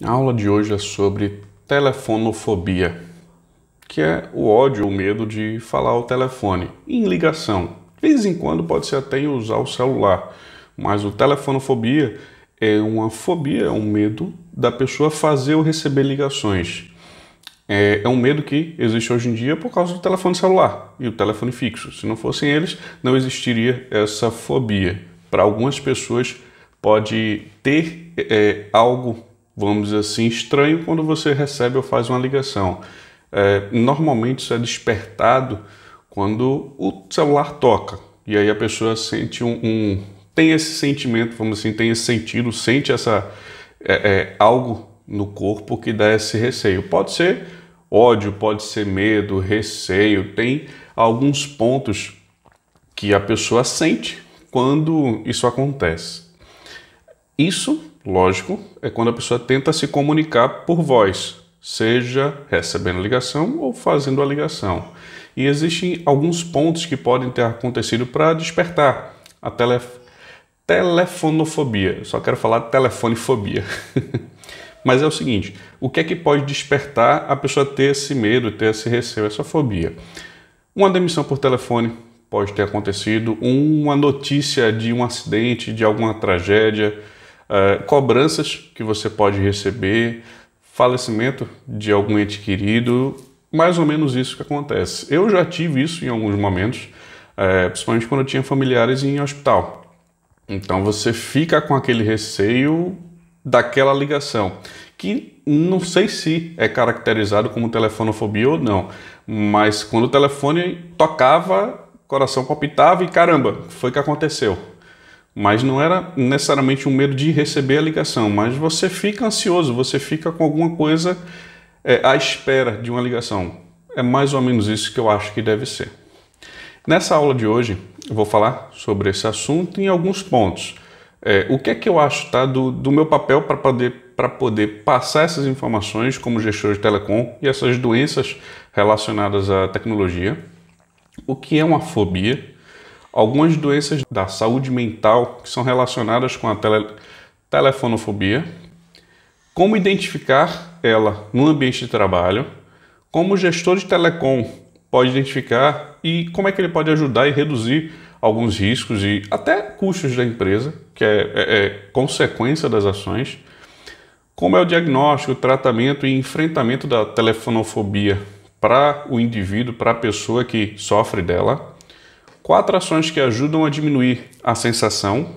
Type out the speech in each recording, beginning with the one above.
A aula de hoje é sobre telefonofobia, que é o ódio, ou medo de falar ao telefone, em ligação. De vez em quando pode ser até em usar o celular, mas o telefonofobia é uma fobia, é um medo da pessoa fazer ou receber ligações. É, é um medo que existe hoje em dia por causa do telefone celular e o telefone fixo. Se não fossem eles, não existiria essa fobia. Para algumas pessoas, pode ter é, algo vamos dizer assim, estranho quando você recebe ou faz uma ligação. É, normalmente isso é despertado quando o celular toca e aí a pessoa sente um, um tem esse sentimento, vamos assim, tem esse sentido, sente essa é, é, algo no corpo que dá esse receio. Pode ser ódio, pode ser medo, receio, tem alguns pontos que a pessoa sente quando isso acontece. Isso lógico, é quando a pessoa tenta se comunicar por voz, seja recebendo ligação ou fazendo a ligação. E existem alguns pontos que podem ter acontecido para despertar a tele telefonofobia. só quero falar telefonefobia. Mas é o seguinte: o que é que pode despertar a pessoa ter esse medo, ter esse receio, essa fobia? Uma demissão por telefone pode ter acontecido, uma notícia de um acidente, de alguma tragédia ah, cobranças que você pode receber, falecimento de algum ente querido, mais ou menos isso que acontece. Eu já tive isso em alguns momentos, eh, principalmente quando eu tinha familiares em hospital. Então você fica com aquele receio daquela ligação, que não sei se é caracterizado como telefonofobia ou não, mas quando o telefone tocava, coração palpitava e caramba, foi que aconteceu. Mas não era necessariamente um medo de receber a ligação, mas você fica ansioso, você fica com alguma coisa é, à espera de uma ligação. É mais ou menos isso que eu acho que deve ser. Nessa aula de hoje, eu vou falar sobre esse assunto em alguns pontos. É, o que é que eu acho tá, do, do meu papel para poder, poder passar essas informações como gestor de telecom e essas doenças relacionadas à tecnologia? O que é uma fobia? algumas doenças da saúde mental que são relacionadas com a tele telefonofobia, como identificar ela no ambiente de trabalho, como o gestor de telecom pode identificar e como é que ele pode ajudar e reduzir alguns riscos e até custos da empresa, que é, é, é consequência das ações, como é o diagnóstico, tratamento e enfrentamento da telefonofobia para o indivíduo, para a pessoa que sofre dela quatro ações que ajudam a diminuir a sensação,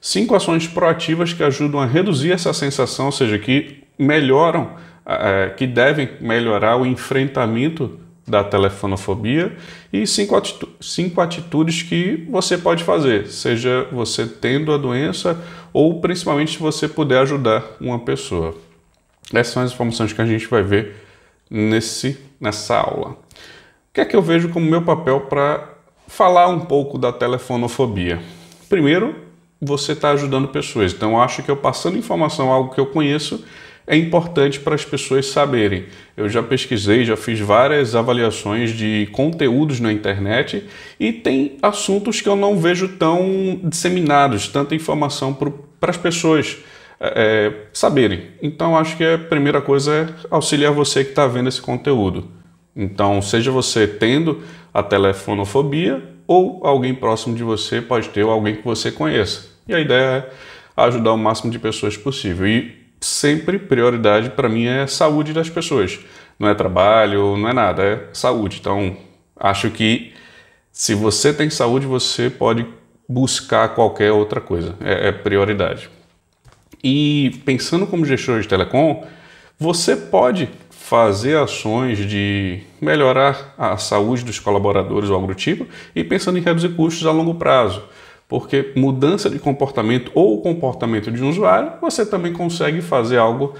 cinco ações proativas que ajudam a reduzir essa sensação, ou seja, que melhoram, é, que devem melhorar o enfrentamento da telefonofobia e cinco, atitu cinco atitudes que você pode fazer, seja você tendo a doença ou principalmente se você puder ajudar uma pessoa. Essas são as informações que a gente vai ver nesse, nessa aula. O que é que eu vejo como meu papel para falar um pouco da telefonofobia. Primeiro, você está ajudando pessoas. Então, eu acho que eu passando informação, algo que eu conheço, é importante para as pessoas saberem. Eu já pesquisei, já fiz várias avaliações de conteúdos na internet e tem assuntos que eu não vejo tão disseminados, tanta informação para as pessoas é, é, saberem. Então, acho que a primeira coisa é auxiliar você que está vendo esse conteúdo. Então, seja você tendo a telefonofobia, ou alguém próximo de você pode ter ou alguém que você conheça. E a ideia é ajudar o máximo de pessoas possível. E sempre prioridade para mim é saúde das pessoas. Não é trabalho, não é nada, é saúde. Então, acho que se você tem saúde, você pode buscar qualquer outra coisa. É, é prioridade. E pensando como gestor de telecom, você pode fazer ações de melhorar a saúde dos colaboradores ou algo do tipo e pensando em reduzir custos a longo prazo. Porque mudança de comportamento ou comportamento de um usuário, você também consegue fazer algo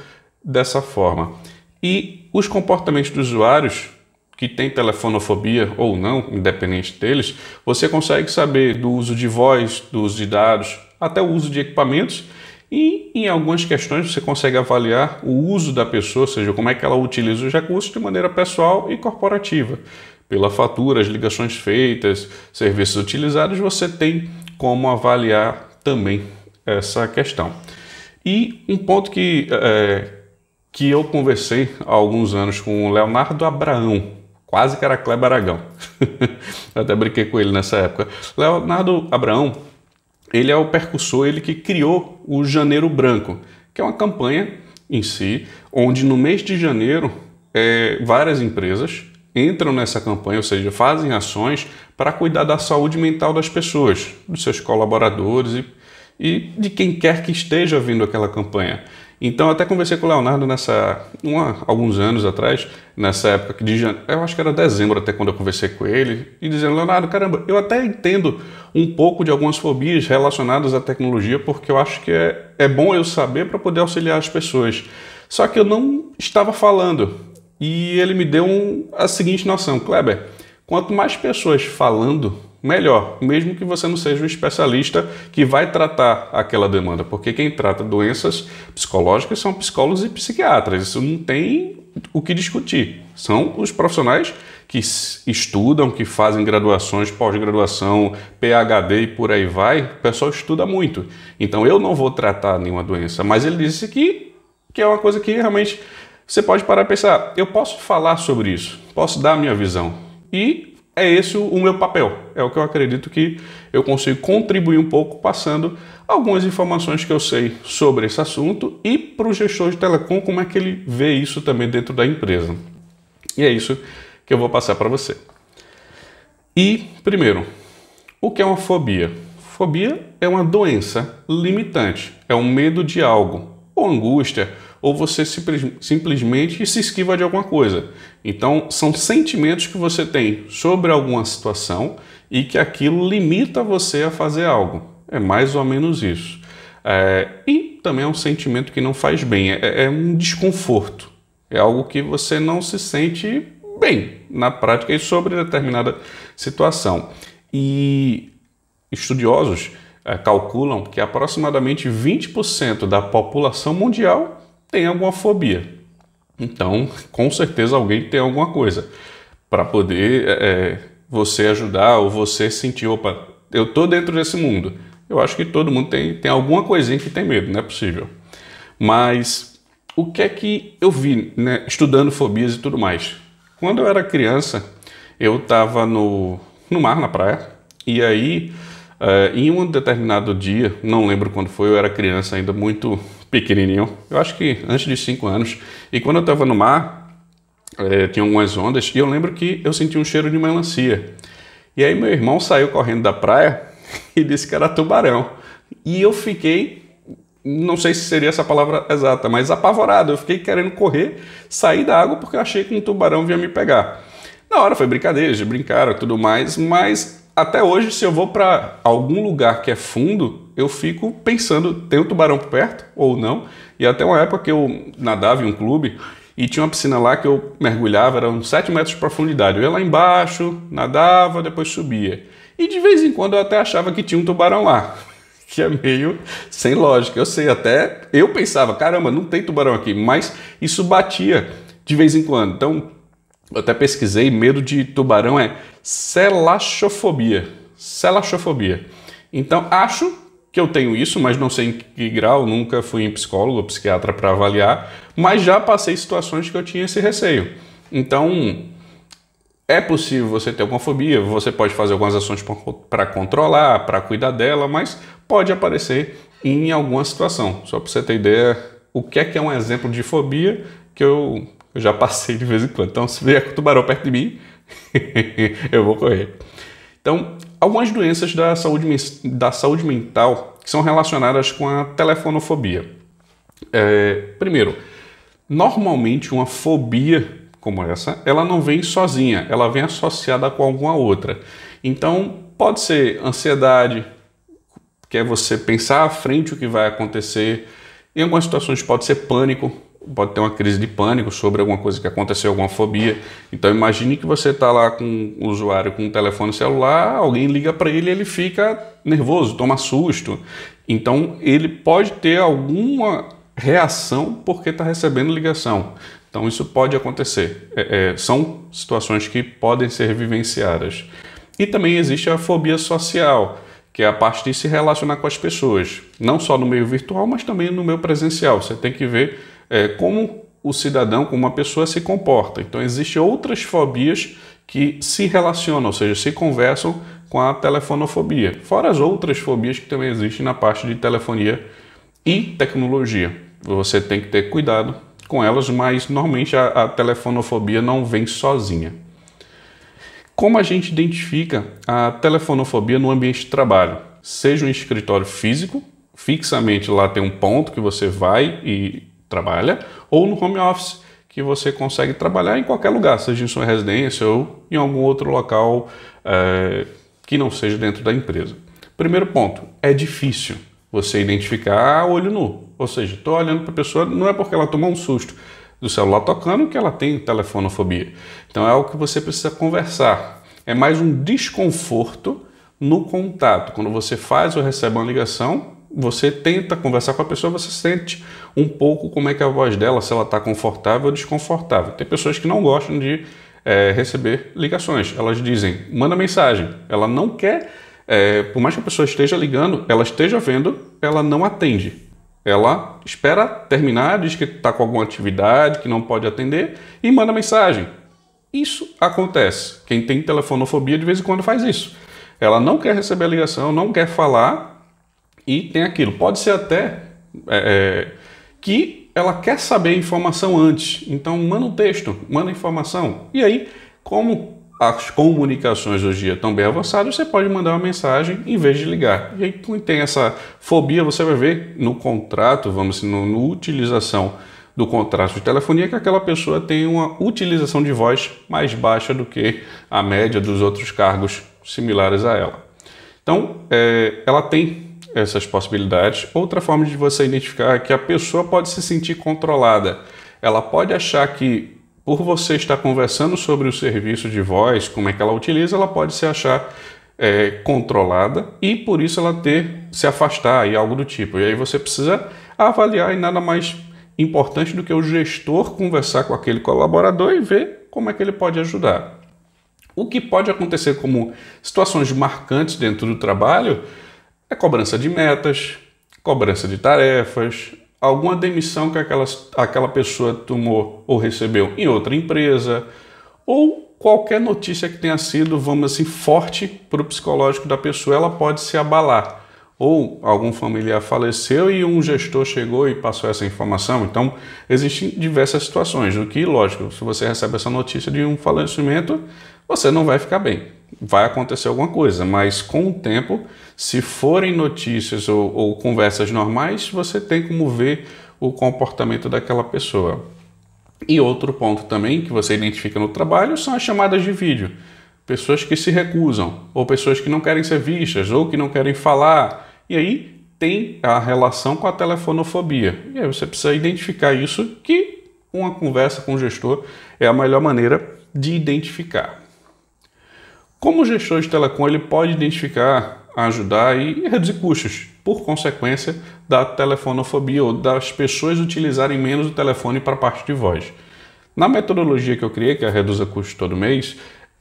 dessa forma. E os comportamentos dos usuários que têm telefonofobia ou não, independente deles, você consegue saber do uso de voz, do uso de dados, até o uso de equipamentos e em algumas questões você consegue avaliar o uso da pessoa, ou seja, como é que ela utiliza os recursos de maneira pessoal e corporativa. Pela fatura, as ligações feitas, serviços utilizados, você tem como avaliar também essa questão. E um ponto que, é, que eu conversei há alguns anos com o Leonardo Abraão, quase que era Kleber Aragão. Até brinquei com ele nessa época. Leonardo Abraão ele é o percussor, ele que criou o Janeiro Branco, que é uma campanha em si, onde no mês de janeiro é, várias empresas entram nessa campanha, ou seja, fazem ações para cuidar da saúde mental das pessoas, dos seus colaboradores e, e de quem quer que esteja vindo aquela campanha. Então, até conversei com o Leonardo nessa, alguns anos atrás, nessa época de eu acho que era dezembro até quando eu conversei com ele, e dizendo: Leonardo, caramba, eu até entendo um pouco de algumas fobias relacionadas à tecnologia, porque eu acho que é, é bom eu saber para poder auxiliar as pessoas. Só que eu não estava falando. E ele me deu um, a seguinte noção: Kleber, quanto mais pessoas falando, melhor, mesmo que você não seja um especialista que vai tratar aquela demanda, porque quem trata doenças psicológicas são psicólogos e psiquiatras, isso não tem o que discutir. São os profissionais que estudam, que fazem graduações, pós-graduação, PhD e por aí vai, o pessoal estuda muito. Então eu não vou tratar nenhuma doença, mas ele disse que, que é uma coisa que realmente você pode parar e pensar, eu posso falar sobre isso, posso dar a minha visão. E é esse o meu papel. É o que eu acredito que eu consigo contribuir um pouco passando algumas informações que eu sei sobre esse assunto e para o gestor de telecom como é que ele vê isso também dentro da empresa. E é isso que eu vou passar para você. E primeiro, o que é uma fobia? Fobia é uma doença limitante, é um medo de algo ou angústia ou você simplesmente se esquiva de alguma coisa. Então, são sentimentos que você tem sobre alguma situação e que aquilo limita você a fazer algo. É mais ou menos isso. É, e também é um sentimento que não faz bem, é, é um desconforto. É algo que você não se sente bem na prática e sobre determinada situação. E estudiosos é, calculam que aproximadamente 20% da população mundial tem alguma fobia. Então, com certeza alguém tem alguma coisa para poder é, é, você ajudar ou você sentir, opa, eu tô dentro desse mundo. Eu acho que todo mundo tem, tem alguma coisinha que tem medo, não é possível. Mas o que é que eu vi né, estudando fobias e tudo mais? Quando eu era criança, eu estava no, no mar, na praia, e aí, uh, em um determinado dia, não lembro quando foi, eu era criança ainda, muito pequenininho, eu acho que antes de 5 anos. E quando eu estava no mar, é, tinha algumas ondas, e eu lembro que eu senti um cheiro de melancia. E aí meu irmão saiu correndo da praia e disse que era tubarão. E eu fiquei, não sei se seria essa palavra exata, mas apavorado. Eu fiquei querendo correr, sair da água, porque eu achei que um tubarão vinha me pegar. Na hora foi brincadeira, brincaram tudo mais, mas até hoje, se eu vou para algum lugar que é fundo, eu fico pensando, tem o um tubarão perto ou não? E até uma época que eu nadava em um clube e tinha uma piscina lá que eu mergulhava, era uns 7 metros de profundidade. Eu ia lá embaixo, nadava, depois subia. E de vez em quando eu até achava que tinha um tubarão lá, que é meio sem lógica. Eu sei, até eu pensava, caramba, não tem tubarão aqui, mas isso batia de vez em quando. Então, eu até pesquisei, medo de tubarão é celachofobia. Celachofobia. Então, acho que eu tenho isso, mas não sei em que grau, nunca fui em psicólogo ou psiquiatra para avaliar, mas já passei situações que eu tinha esse receio. Então, é possível você ter alguma fobia, você pode fazer algumas ações para controlar, para cuidar dela, mas pode aparecer em alguma situação. Só para você ter ideia, o que é que é um exemplo de fobia que eu, eu já passei de vez em quando. Então, se vier com o tubarão perto de mim, eu vou correr. Então, algumas doenças da saúde, da saúde mental que são relacionadas com a telefonofobia. É, primeiro, normalmente uma fobia como essa, ela não vem sozinha, ela vem associada com alguma outra. Então, pode ser ansiedade, que é você pensar à frente o que vai acontecer. Em algumas situações pode ser pânico, pode ter uma crise de pânico sobre alguma coisa que aconteceu, alguma fobia. Então imagine que você está lá com o usuário com um telefone celular, alguém liga para ele, ele fica nervoso, toma susto. Então ele pode ter alguma reação porque está recebendo ligação. Então isso pode acontecer. É, é, são situações que podem ser vivenciadas. E também existe a fobia social que é a parte de se relacionar com as pessoas, não só no meio virtual, mas também no meio presencial. Você tem que ver é, como o cidadão, como uma pessoa se comporta. Então, existem outras fobias que se relacionam, ou seja, se conversam com a telefonofobia, fora as outras fobias que também existem na parte de telefonia e tecnologia. Você tem que ter cuidado com elas, mas normalmente a, a telefonofobia não vem sozinha. Como a gente identifica a telefonofobia no ambiente de trabalho? Seja um escritório físico, fixamente lá tem um ponto que você vai e trabalha, ou no home office, que você consegue trabalhar em qualquer lugar, seja em sua residência ou em algum outro local é, que não seja dentro da empresa. Primeiro ponto, é difícil você identificar olho nu. Ou seja, estou olhando para a pessoa, não é porque ela tomou um susto do celular tocando que ela tem telefonofobia. Então é algo que você precisa conversar. É mais um desconforto no contato. Quando você faz ou recebe uma ligação, você tenta conversar com a pessoa, você sente um pouco como é que é a voz dela, se ela está confortável ou desconfortável. Tem pessoas que não gostam de é, receber ligações. Elas dizem, manda mensagem. Ela não quer, é, por mais que a pessoa esteja ligando, ela esteja vendo, ela não atende. Ela espera terminar, diz que está com alguma atividade, que não pode atender e manda mensagem. Isso acontece. Quem tem telefonofobia de vez em quando faz isso. Ela não quer receber a ligação, não quer falar e tem aquilo. Pode ser até é, é que ela quer saber a informação antes. Então, manda um texto, manda informação. E aí, como as comunicações hoje em dia estão bem avançadas, você pode mandar uma mensagem em vez de ligar. E aí, quem tem essa fobia, você vai ver no contrato, vamos assim, na utilização do contrato de telefonia, que aquela pessoa tem uma utilização de voz mais baixa do que a média dos outros cargos similares a ela. Então, é, ela tem essas possibilidades. Outra forma de você identificar é que a pessoa pode se sentir controlada. Ela pode achar que, por você estar conversando sobre o serviço de voz, como é que ela utiliza, ela pode se achar é, controlada e por isso ela ter se afastar e algo do tipo. E aí você precisa avaliar e nada mais importante do que o gestor conversar com aquele colaborador e ver como é que ele pode ajudar. O que pode acontecer como situações marcantes dentro do trabalho é cobrança de metas, cobrança de tarefas, alguma demissão que aquela, aquela pessoa tomou ou recebeu em outra empresa, ou qualquer notícia que tenha sido, vamos assim, forte para o psicológico da pessoa, ela pode se abalar. Ou algum familiar faleceu e um gestor chegou e passou essa informação. Então, existem diversas situações. O que, lógico, se você recebe essa notícia de um falecimento, você não vai ficar bem vai acontecer alguma coisa, mas com o tempo, se forem notícias ou, ou conversas normais, você tem como ver o comportamento daquela pessoa. E outro ponto também que você identifica no trabalho são as chamadas de vídeo. Pessoas que se recusam, ou pessoas que não querem ser vistas, ou que não querem falar. E aí tem a relação com a telefonofobia. E aí você precisa identificar isso, que uma conversa com o gestor é a melhor maneira de identificar. Como gestor de telecom, ele pode identificar, ajudar e reduzir custos, por consequência da telefonofobia ou das pessoas utilizarem menos o telefone para a parte de voz. Na metodologia que eu criei, que é a Reduza Custos Todo Mês,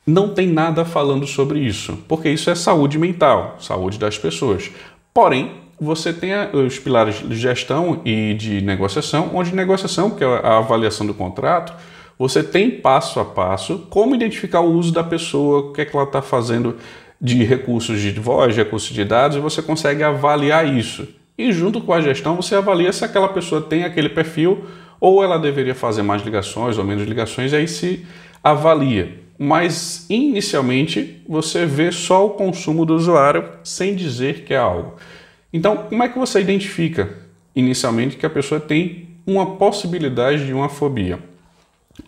não tem nada falando sobre isso, porque isso é saúde mental, saúde das pessoas. Porém, você tem os pilares de gestão e de negociação, onde negociação, que é a avaliação do contrato, você tem passo a passo como identificar o uso da pessoa, o que é que ela está fazendo de recursos de voz, de recursos de dados, e você consegue avaliar isso. E junto com a gestão, você avalia se aquela pessoa tem aquele perfil ou ela deveria fazer mais ligações ou menos ligações, e aí se avalia. Mas inicialmente você vê só o consumo do usuário sem dizer que é algo. Então, como é que você identifica inicialmente que a pessoa tem uma possibilidade de uma fobia?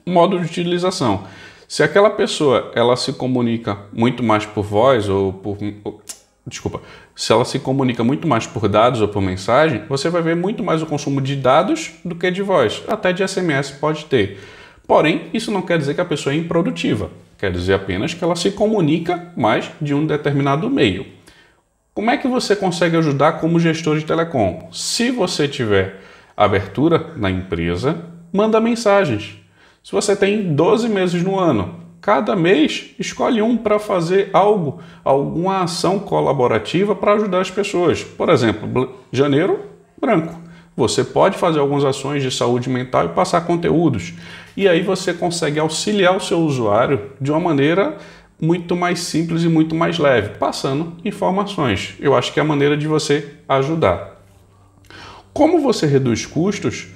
modo de utilização. Se aquela pessoa ela se comunica muito mais por voz ou por ou, desculpa, se ela se comunica muito mais por dados ou por mensagem, você vai ver muito mais o consumo de dados do que de voz, até de SMS pode ter. Porém, isso não quer dizer que a pessoa é improdutiva, quer dizer apenas que ela se comunica mais de um determinado meio. Como é que você consegue ajudar como gestor de telecom? Se você tiver abertura na empresa, manda mensagens, se você tem 12 meses no ano, cada mês escolhe um para fazer algo, alguma ação colaborativa para ajudar as pessoas. Por exemplo, janeiro, branco. Você pode fazer algumas ações de saúde mental e passar conteúdos. E aí você consegue auxiliar o seu usuário de uma maneira muito mais simples e muito mais leve, passando informações. Eu acho que é a maneira de você ajudar. Como você reduz custos?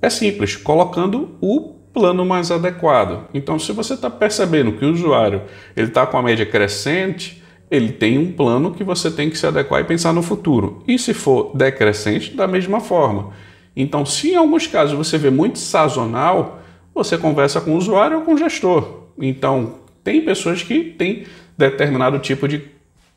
É simples, colocando o plano mais adequado. Então, se você está percebendo que o usuário ele está com a média crescente, ele tem um plano que você tem que se adequar e pensar no futuro. E se for decrescente, da mesma forma. Então, se em alguns casos você vê muito sazonal, você conversa com o usuário ou com o gestor. Então, tem pessoas que têm determinado tipo de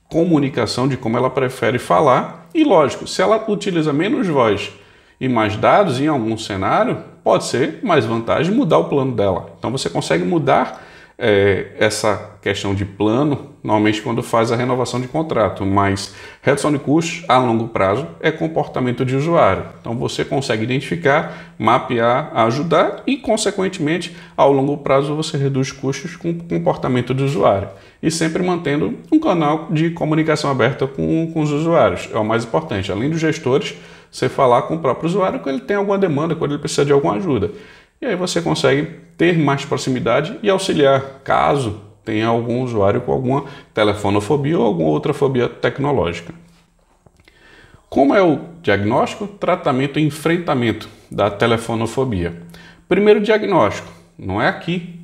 comunicação, de como ela prefere falar, e lógico, se ela utiliza menos voz e mais dados em algum cenário, pode ser mais vantagem mudar o plano dela. Então você consegue mudar é, essa questão de plano, normalmente quando faz a renovação de contrato, mas redução de custos a longo prazo é comportamento de usuário. Então você consegue identificar, mapear, ajudar e, consequentemente, ao longo prazo você reduz custos com comportamento de usuário e sempre mantendo um canal de comunicação aberta com, com os usuários. É o mais importante, além dos gestores você falar com o próprio usuário quando ele tem alguma demanda, quando ele precisa de alguma ajuda. E aí você consegue ter mais proximidade e auxiliar, caso tenha algum usuário com alguma telefonofobia ou alguma outra fobia tecnológica. Como é o diagnóstico, tratamento e enfrentamento da telefonofobia? Primeiro diagnóstico, não é aqui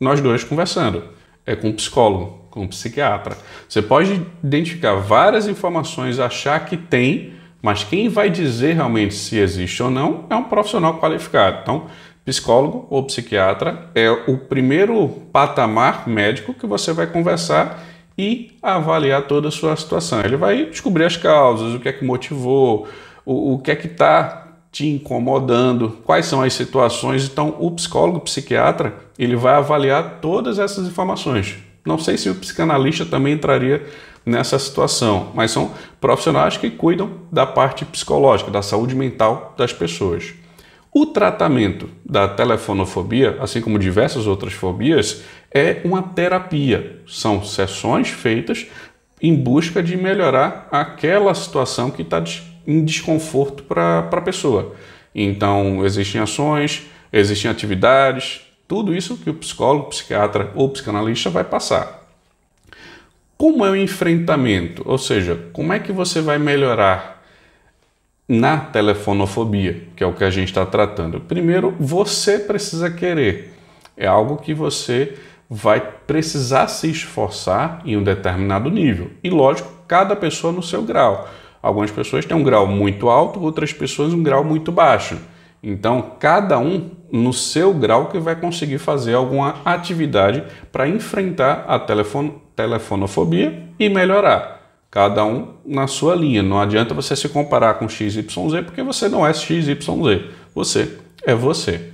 nós dois conversando, é com o psicólogo, com o psiquiatra. Você pode identificar várias informações, achar que tem, mas quem vai dizer realmente se existe ou não é um profissional qualificado. Então, psicólogo ou psiquiatra é o primeiro patamar médico que você vai conversar e avaliar toda a sua situação. Ele vai descobrir as causas, o que é que motivou, o, o que é que está te incomodando, quais são as situações. Então, o psicólogo, o psiquiatra, ele vai avaliar todas essas informações. Não sei se o psicanalista também entraria nessa situação, mas são profissionais que cuidam da parte psicológica, da saúde mental das pessoas. O tratamento da telefonofobia, assim como diversas outras fobias, é uma terapia. São sessões feitas em busca de melhorar aquela situação que está em desconforto para a pessoa. Então, existem ações, existem atividades, tudo isso que o psicólogo, psiquiatra ou psicanalista vai passar. Como é o enfrentamento? Ou seja, como é que você vai melhorar na telefonofobia, que é o que a gente está tratando? Primeiro, você precisa querer. É algo que você vai precisar se esforçar em um determinado nível. E lógico, cada pessoa no seu grau. Algumas pessoas têm um grau muito alto, outras pessoas um grau muito baixo. Então, cada um no seu grau que vai conseguir fazer alguma atividade para enfrentar a telefon telefonofobia e melhorar. Cada um na sua linha. Não adianta você se comparar com XYZ porque você não é XYZ. Você é você.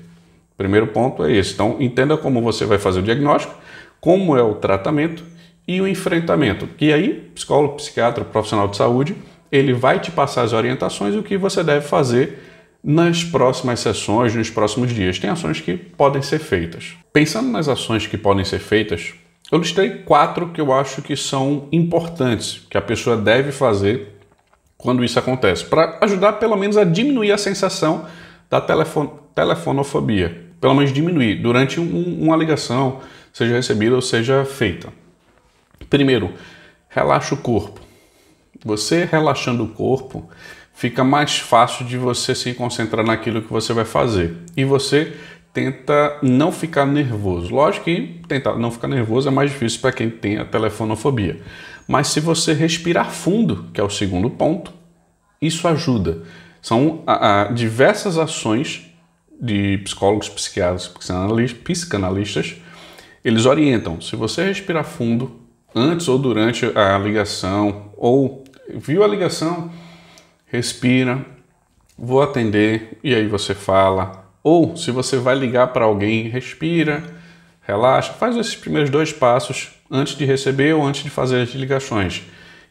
Primeiro ponto é esse. Então, entenda como você vai fazer o diagnóstico, como é o tratamento e o enfrentamento. Que aí, psicólogo, psiquiatra, profissional de saúde, ele vai te passar as orientações e o que você deve fazer nas próximas sessões, nos próximos dias. Tem ações que podem ser feitas. Pensando nas ações que podem ser feitas, eu listei quatro que eu acho que são importantes, que a pessoa deve fazer quando isso acontece, para ajudar pelo menos a diminuir a sensação da telefon telefonofobia. Pelo menos diminuir durante um, uma ligação, seja recebida ou seja feita. Primeiro, relaxa o corpo. Você relaxando o corpo, fica mais fácil de você se concentrar naquilo que você vai fazer. E você tenta não ficar nervoso. Lógico que tentar não ficar nervoso é mais difícil para quem tem a telefonofobia. Mas se você respirar fundo, que é o segundo ponto, isso ajuda. São a, a, diversas ações de psicólogos, psiquiatras, psicanalistas, psicanalistas, eles orientam. Se você respirar fundo antes ou durante a ligação, ou viu a ligação, respira, vou atender e aí você fala. Ou se você vai ligar para alguém, respira, relaxa, faz esses primeiros dois passos antes de receber ou antes de fazer as ligações.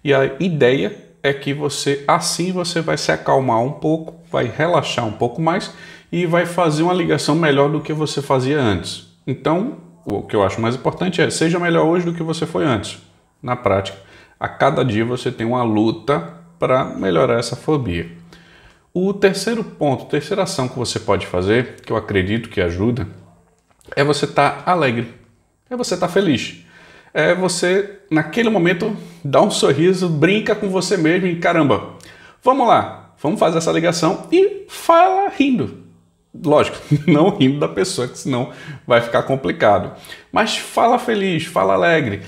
E a ideia é que você assim você vai se acalmar um pouco, vai relaxar um pouco mais e vai fazer uma ligação melhor do que você fazia antes. Então, o que eu acho mais importante é seja melhor hoje do que você foi antes. Na prática, a cada dia você tem uma luta para melhorar essa fobia. O terceiro ponto, terceira ação que você pode fazer, que eu acredito que ajuda, é você estar tá alegre, é você estar tá feliz. É você, naquele momento, dar um sorriso, brinca com você mesmo e caramba, vamos lá, vamos fazer essa ligação e fala rindo. Lógico, não rindo da pessoa, que senão vai ficar complicado. Mas fala feliz, fala alegre.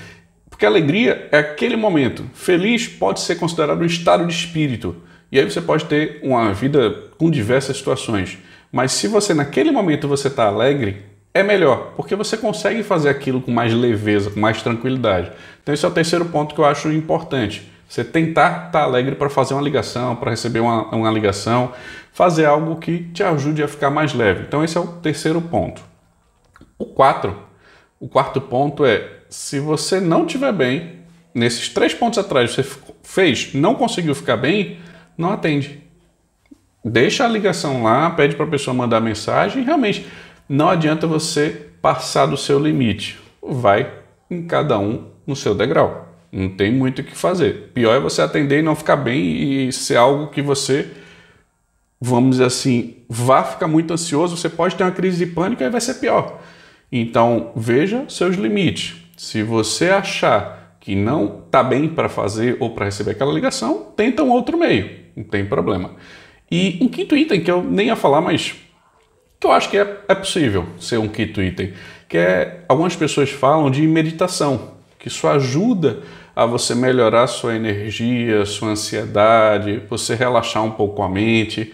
Que alegria é aquele momento. Feliz pode ser considerado um estado de espírito. E aí você pode ter uma vida com diversas situações. Mas se você naquele momento você está alegre, é melhor, porque você consegue fazer aquilo com mais leveza, com mais tranquilidade. Então esse é o terceiro ponto que eu acho importante. Você tentar estar tá alegre para fazer uma ligação, para receber uma, uma ligação, fazer algo que te ajude a ficar mais leve. Então esse é o terceiro ponto. O quatro, o quarto ponto é se você não tiver bem, nesses três pontos atrás você fez, não conseguiu ficar bem, não atende. Deixa a ligação lá, pede para a pessoa mandar mensagem. Realmente, não adianta você passar do seu limite. Vai em cada um no seu degrau. Não tem muito o que fazer. Pior é você atender e não ficar bem e ser algo que você, vamos dizer assim, vá ficar muito ansioso. Você pode ter uma crise de pânico e vai ser pior. Então, veja seus limites se você achar que não está bem para fazer ou para receber aquela ligação, tenta um outro meio, não tem problema. E um quinto item que eu nem ia falar, mas que eu acho que é, é possível ser um quinto item, que é algumas pessoas falam de meditação, que isso ajuda a você melhorar sua energia, sua ansiedade, você relaxar um pouco a mente.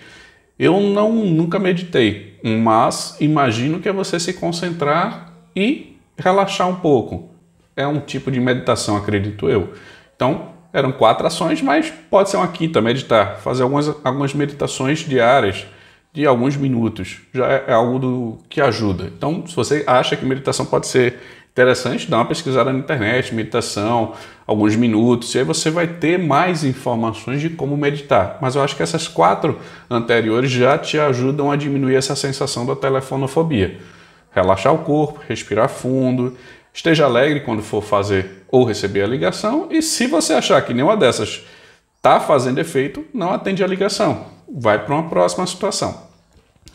Eu não nunca meditei, mas imagino que é você se concentrar e relaxar um pouco. É um tipo de meditação, acredito eu. Então, eram quatro ações, mas pode ser uma quinta, meditar, fazer algumas, algumas meditações diárias de alguns minutos. Já é, é algo do, que ajuda. Então, se você acha que meditação pode ser interessante, dá uma pesquisada na internet, meditação, alguns minutos, e aí você vai ter mais informações de como meditar. Mas eu acho que essas quatro anteriores já te ajudam a diminuir essa sensação da telefonofobia relaxar o corpo, respirar fundo, esteja alegre quando for fazer ou receber a ligação e se você achar que nenhuma dessas está fazendo efeito, não atende a ligação. Vai para uma próxima situação.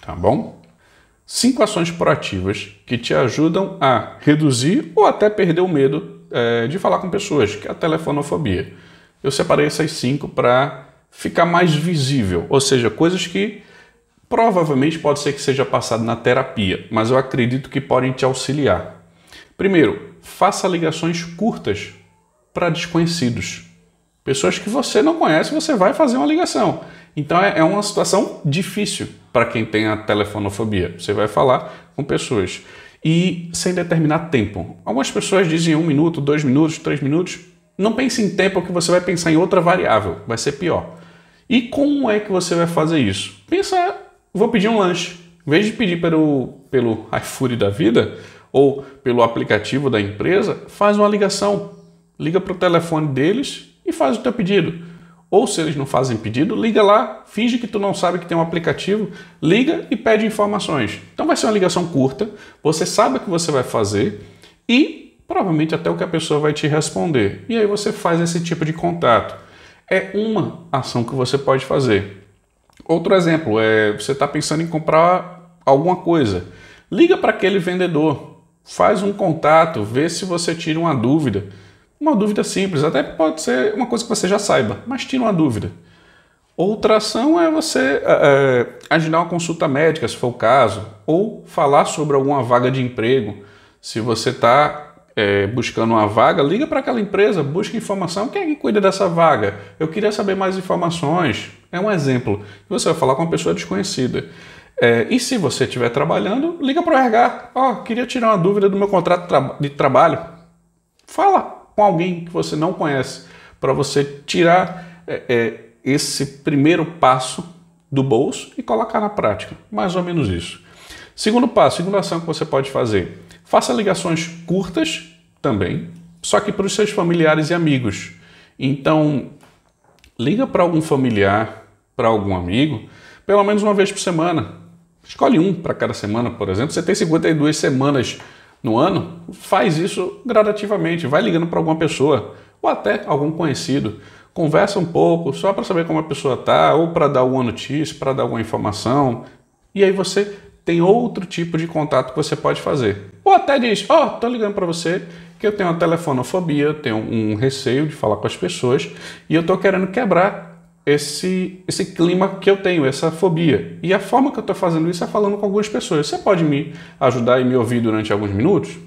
Tá bom? Cinco ações proativas que te ajudam a reduzir ou até perder o medo é, de falar com pessoas, que é a telefonofobia. Eu separei essas cinco para ficar mais visível, ou seja, coisas que Provavelmente pode ser que seja passado na terapia, mas eu acredito que podem te auxiliar. Primeiro, faça ligações curtas para desconhecidos. Pessoas que você não conhece, você vai fazer uma ligação. Então é, é uma situação difícil para quem tem a telefonofobia. Você vai falar com pessoas e sem determinar tempo. Algumas pessoas dizem um minuto, dois minutos, três minutos. Não pense em tempo que você vai pensar em outra variável, vai ser pior. E como é que você vai fazer isso? Pensa vou pedir um lanche. Em vez de pedir pelo, pelo iFood da vida ou pelo aplicativo da empresa, faz uma ligação. Liga para o telefone deles e faz o teu pedido. Ou se eles não fazem pedido, liga lá, finge que tu não sabe que tem um aplicativo, liga e pede informações. Então vai ser uma ligação curta, você sabe o que você vai fazer e provavelmente até o que a pessoa vai te responder. E aí você faz esse tipo de contato. É uma ação que você pode fazer. Outro exemplo é você está pensando em comprar alguma coisa. Liga para aquele vendedor, faz um contato, vê se você tira uma dúvida. Uma dúvida simples, até pode ser uma coisa que você já saiba, mas tira uma dúvida. Outra ação é você é, é agendar uma consulta médica, se for o caso, ou falar sobre alguma vaga de emprego. Se você está é, buscando uma vaga, liga para aquela empresa, busca informação. Quem é que cuida dessa vaga? Eu queria saber mais informações. É um exemplo. Você vai falar com uma pessoa desconhecida. É, e se você estiver trabalhando, liga para o RH. Ó, oh, queria tirar uma dúvida do meu contrato de trabalho. Fala com alguém que você não conhece para você tirar é, é, esse primeiro passo do bolso e colocar na prática. Mais ou menos isso. Segundo passo, segunda ação que você pode fazer Faça ligações curtas também, só que para os seus familiares e amigos. Então, liga para algum familiar, para algum amigo, pelo menos uma vez por semana. Escolhe um para cada semana, por exemplo. Você tem 52 semanas no ano, faz isso gradativamente. Vai ligando para alguma pessoa ou até algum conhecido. Conversa um pouco, só para saber como a pessoa está, ou para dar alguma notícia, para dar alguma informação. E aí você tem outro tipo de contato que você pode fazer. Ou até diz: Ó, oh, tô ligando para você que eu tenho uma telefonofobia, eu tenho um receio de falar com as pessoas e eu tô querendo quebrar esse, esse clima que eu tenho, essa fobia. E a forma que eu tô fazendo isso é falando com algumas pessoas. Você pode me ajudar e me ouvir durante alguns minutos?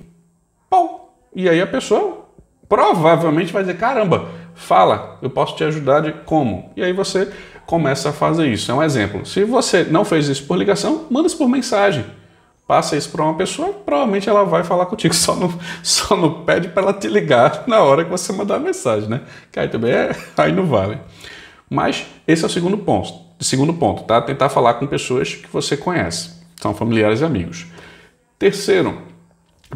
Bom, e aí a pessoa provavelmente vai dizer: caramba, fala, eu posso te ajudar de como? E aí você começa a fazer isso. É um exemplo. Se você não fez isso por ligação, manda isso por mensagem. Passa isso para uma pessoa, provavelmente ela vai falar contigo. Só não, só não pede para ela te ligar na hora que você mandar a mensagem, né? Que aí também é, aí não vale. Mas esse é o segundo ponto. Segundo ponto, tá? Tentar falar com pessoas que você conhece, são familiares e amigos. Terceiro,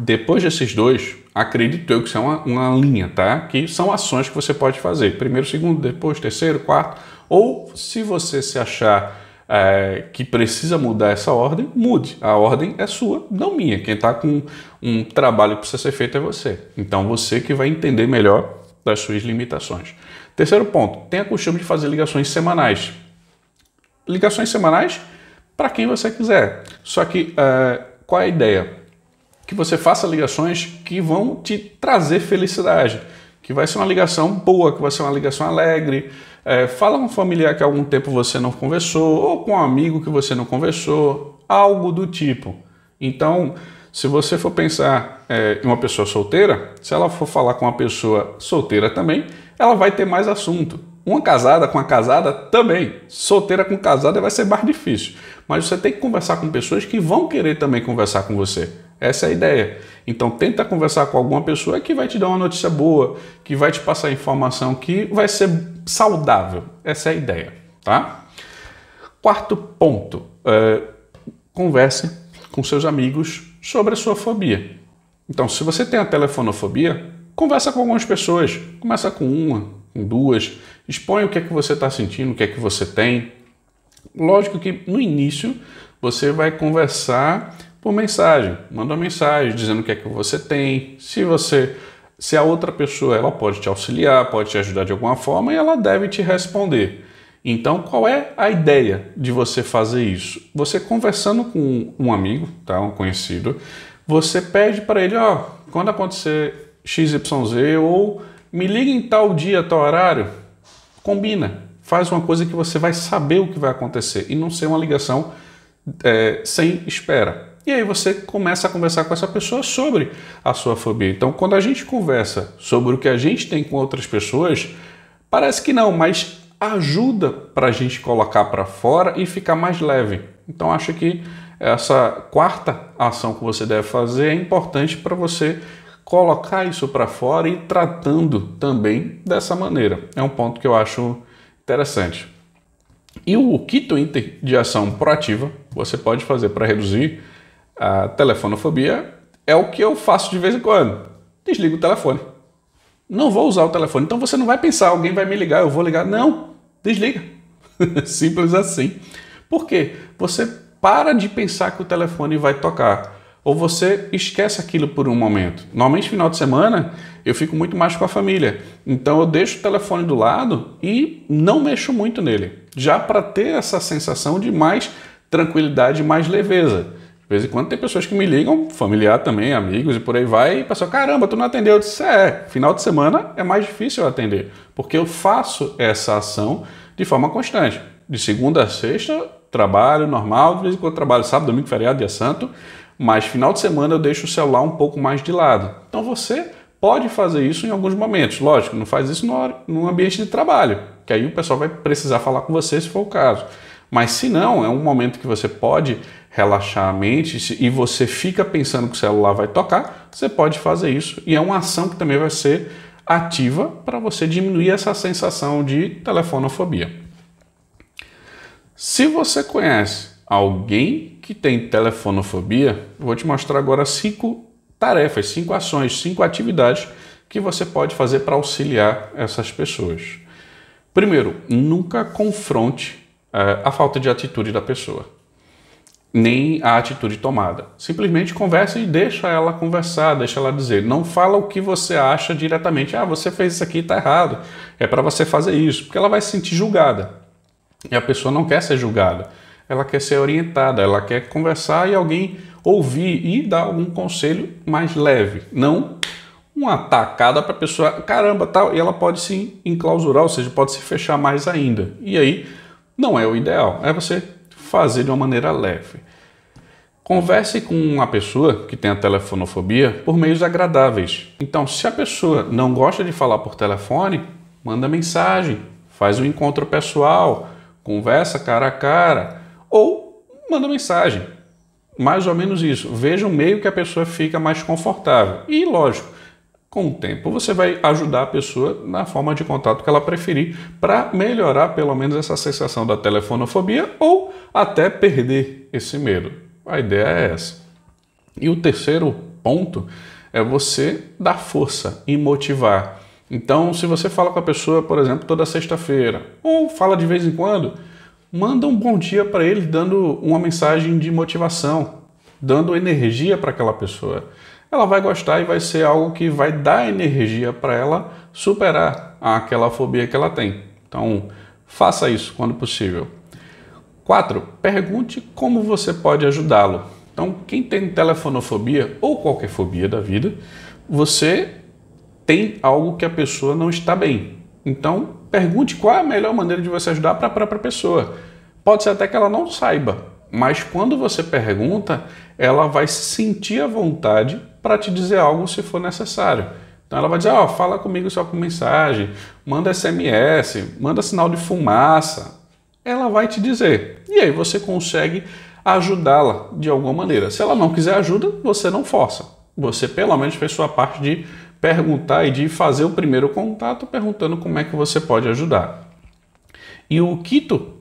depois desses dois, acredito eu que isso é uma, uma linha, tá? Que são ações que você pode fazer. Primeiro, segundo, depois, terceiro, quarto ou se você se achar é, que precisa mudar essa ordem, mude. A ordem é sua, não minha. Quem está com um trabalho que precisa ser feito é você. Então você que vai entender melhor das suas limitações. Terceiro ponto, tenha costume de fazer ligações semanais. Ligações semanais para quem você quiser. Só que é, qual é a ideia? Que você faça ligações que vão te trazer felicidade que vai ser uma ligação boa, que vai ser uma ligação alegre. É, fala com um familiar que há algum tempo você não conversou, ou com um amigo que você não conversou, algo do tipo. Então, se você for pensar é, em uma pessoa solteira, se ela for falar com uma pessoa solteira também, ela vai ter mais assunto. Uma casada com uma casada também. Solteira com casada vai ser mais difícil. Mas você tem que conversar com pessoas que vão querer também conversar com você. Essa é a ideia. Então tenta conversar com alguma pessoa que vai te dar uma notícia boa, que vai te passar informação que vai ser saudável. Essa é a ideia, tá? Quarto ponto, é, converse com seus amigos sobre a sua fobia. Então, se você tem a telefonofobia, conversa com algumas pessoas. Começa com uma, com duas. Expõe o que é que você está sentindo, o que é que você tem. Lógico que no início você vai conversar por mensagem. Manda uma mensagem dizendo o que é que você tem, se você se a outra pessoa ela pode te auxiliar, pode te ajudar de alguma forma e ela deve te responder. Então, qual é a ideia de você fazer isso? Você conversando com um amigo, tá, um conhecido, você pede para ele, ó, oh, quando acontecer XYZ ou me liga em tal dia, tal horário, combina, faz uma coisa que você vai saber o que vai acontecer e não ser uma ligação é, sem espera. E aí você começa a conversar com essa pessoa sobre a sua fobia. Então, quando a gente conversa sobre o que a gente tem com outras pessoas, parece que não, mas ajuda para a gente colocar para fora e ficar mais leve. Então, acho que essa quarta ação que você deve fazer é importante para você colocar isso para fora e tratando também dessa maneira. É um ponto que eu acho interessante. E o quinto item de ação proativa você pode fazer para reduzir a telefonofobia é o que eu faço de vez em quando. Desligo o telefone. Não vou usar o telefone. Então você não vai pensar, alguém vai me ligar, eu vou ligar. Não, desliga. Simples assim. Por quê? Você para de pensar que o telefone vai tocar. Ou você esquece aquilo por um momento. Normalmente, final de semana, eu fico muito mais com a família. Então, eu deixo o telefone do lado e não mexo muito nele. Já para ter essa sensação de mais tranquilidade, mais leveza vez em quando tem pessoas que me ligam, familiar também, amigos e por aí vai, e pessoal, caramba, tu não atendeu. Eu disse, é, final de semana é mais difícil atender, porque eu faço essa ação de forma constante. De segunda a sexta, trabalho normal, de vez em quando trabalho sábado, domingo, feriado, dia santo, mas final de semana eu deixo o celular um pouco mais de lado. Então você pode fazer isso em alguns momentos, lógico, não faz isso no ambiente de trabalho, que aí o pessoal vai precisar falar com você se for o caso. Mas se não, é um momento que você pode relaxar a mente e você fica pensando que o celular vai tocar, você pode fazer isso. E é uma ação que também vai ser ativa para você diminuir essa sensação de telefonofobia. Se você conhece alguém que tem telefonofobia, vou te mostrar agora cinco tarefas, cinco ações, cinco atividades que você pode fazer para auxiliar essas pessoas. Primeiro, nunca confronte uh, a falta de atitude da pessoa nem a atitude tomada. Simplesmente conversa e deixa ela conversar, deixa ela dizer. Não fala o que você acha diretamente. Ah, você fez isso aqui, está errado. É para você fazer isso, porque ela vai se sentir julgada. E a pessoa não quer ser julgada. Ela quer ser orientada, ela quer conversar e alguém ouvir e dar algum conselho mais leve, não uma atacada para a pessoa, caramba, tal, e ela pode se enclausurar, ou seja, pode se fechar mais ainda. E aí não é o ideal. É você fazer de uma maneira leve. Converse com uma pessoa que tenha telefonofobia por meios agradáveis. Então, se a pessoa não gosta de falar por telefone, manda mensagem, faz um encontro pessoal, conversa cara a cara ou manda mensagem. Mais ou menos isso. Veja o meio que a pessoa fica mais confortável. E lógico, com o tempo você vai ajudar a pessoa na forma de contato que ela preferir para melhorar pelo menos essa sensação da telefonofobia ou até perder esse medo. A ideia é essa. E o terceiro ponto é você dar força e motivar. Então, se você fala com a pessoa, por exemplo, toda sexta-feira, ou fala de vez em quando, manda um bom dia para ele dando uma mensagem de motivação, dando energia para aquela pessoa ela vai gostar e vai ser algo que vai dar energia para ela superar aquela fobia que ela tem. Então, faça isso quando possível. 4. Pergunte como você pode ajudá-lo. Então, quem tem telefonofobia ou qualquer fobia da vida, você tem algo que a pessoa não está bem. Então, pergunte qual é a melhor maneira de você ajudar para a própria pessoa. Pode ser até que ela não saiba, mas quando você pergunta, ela vai sentir a vontade para te dizer algo se for necessário. Então ela vai dizer: ó, oh, fala comigo só por mensagem, manda SMS, manda sinal de fumaça. Ela vai te dizer. E aí você consegue ajudá-la de alguma maneira. Se ela não quiser ajuda, você não força. Você pelo menos fez sua parte de perguntar e de fazer o primeiro contato perguntando como é que você pode ajudar. E o quinto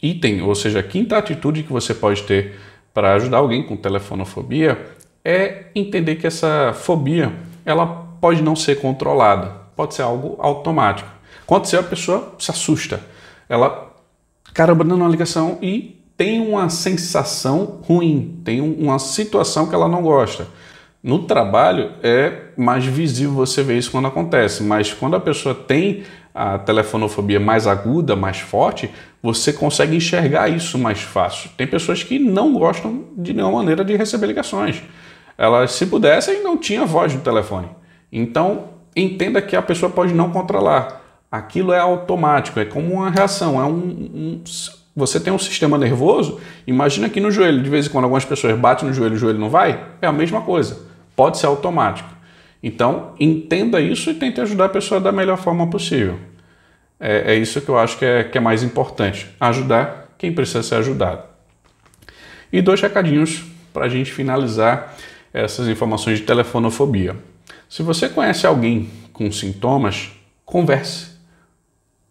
item, ou seja, a quinta atitude que você pode ter para ajudar alguém com telefonofobia é entender que essa fobia ela pode não ser controlada, pode ser algo automático. Aconteceu, é a pessoa se assusta. Ela, caramba, dando uma ligação e tem uma sensação ruim, tem uma situação que ela não gosta. No trabalho é mais visível você ver isso quando acontece, mas quando a pessoa tem a telefonofobia mais aguda, mais forte, você consegue enxergar isso mais fácil. Tem pessoas que não gostam de nenhuma maneira de receber ligações. Elas, se pudessem, não tinha voz no telefone. Então, entenda que a pessoa pode não controlar. Aquilo é automático, é como uma reação, é um, um você tem um sistema nervoso, imagina que no joelho, de vez em quando algumas pessoas batem no joelho e o joelho não vai, é a mesma coisa, pode ser automático. Então, entenda isso e tente ajudar a pessoa da melhor forma possível. É, é isso que eu acho que é, que é mais importante, ajudar quem precisa ser ajudado. E dois recadinhos para a gente finalizar essas informações de telefonofobia. Se você conhece alguém com sintomas, converse.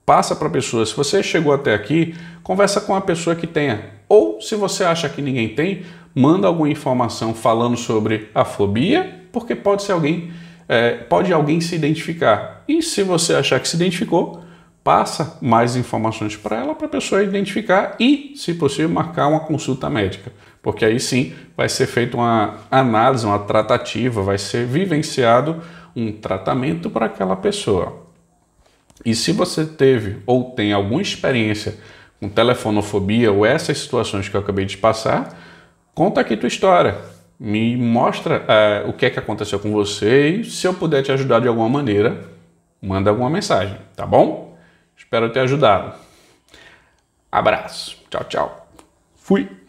Passa para a pessoa. Se você chegou até aqui, conversa com a pessoa que tenha. Ou se você acha que ninguém tem, manda alguma informação falando sobre a fobia, porque pode ser alguém, é, pode alguém se identificar. E se você achar que se identificou, passa mais informações para ela para a pessoa identificar e, se possível, marcar uma consulta médica porque aí sim vai ser feita uma análise, uma tratativa, vai ser vivenciado um tratamento para aquela pessoa. E se você teve ou tem alguma experiência com telefonofobia ou essas situações que eu acabei de passar, conta aqui tua história. Me mostra é, o que é que aconteceu com você e se eu puder te ajudar de alguma maneira, manda alguma mensagem, tá bom? Espero ter ajudado. Abraço. Tchau, tchau. Fui.